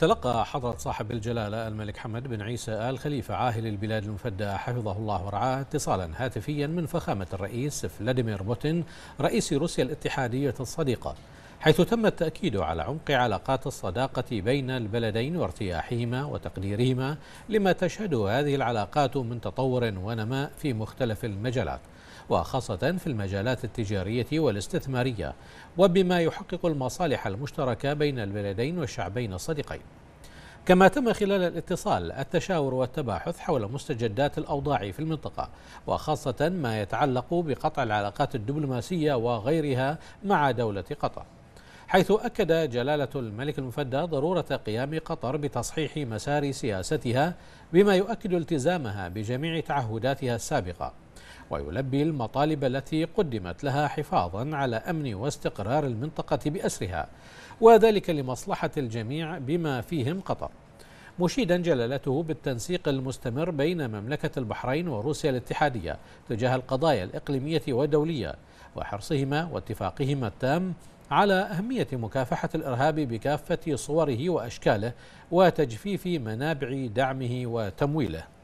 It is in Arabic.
تلقى حضرة صاحب الجلالة الملك حمد بن عيسى آل خليفة عاهل البلاد المفدى حفظه الله ورعاه اتصالا هاتفيا من فخامة الرئيس فلاديمير بوتين رئيس روسيا الاتحادية الصديقة حيث تم التأكيد على عمق علاقات الصداقة بين البلدين وارتياحهما وتقديرهما لما تشهده هذه العلاقات من تطور ونماء في مختلف المجالات وخاصة في المجالات التجارية والاستثمارية وبما يحقق المصالح المشتركة بين البلدين والشعبين الصديقين كما تم خلال الاتصال التشاور والتباحث حول مستجدات الأوضاع في المنطقة وخاصة ما يتعلق بقطع العلاقات الدبلوماسية وغيرها مع دولة قطر حيث أكد جلالة الملك المفدى ضرورة قيام قطر بتصحيح مسار سياستها بما يؤكد التزامها بجميع تعهداتها السابقة ويلبي المطالب التي قدمت لها حفاظا على أمن واستقرار المنطقة بأسرها وذلك لمصلحة الجميع بما فيهم قطر مشيدا جلالته بالتنسيق المستمر بين مملكة البحرين وروسيا الاتحادية تجاه القضايا الإقليمية والدولية وحرصهما واتفاقهما التام على أهمية مكافحة الإرهاب بكافة صوره وأشكاله وتجفيف منابع دعمه وتمويله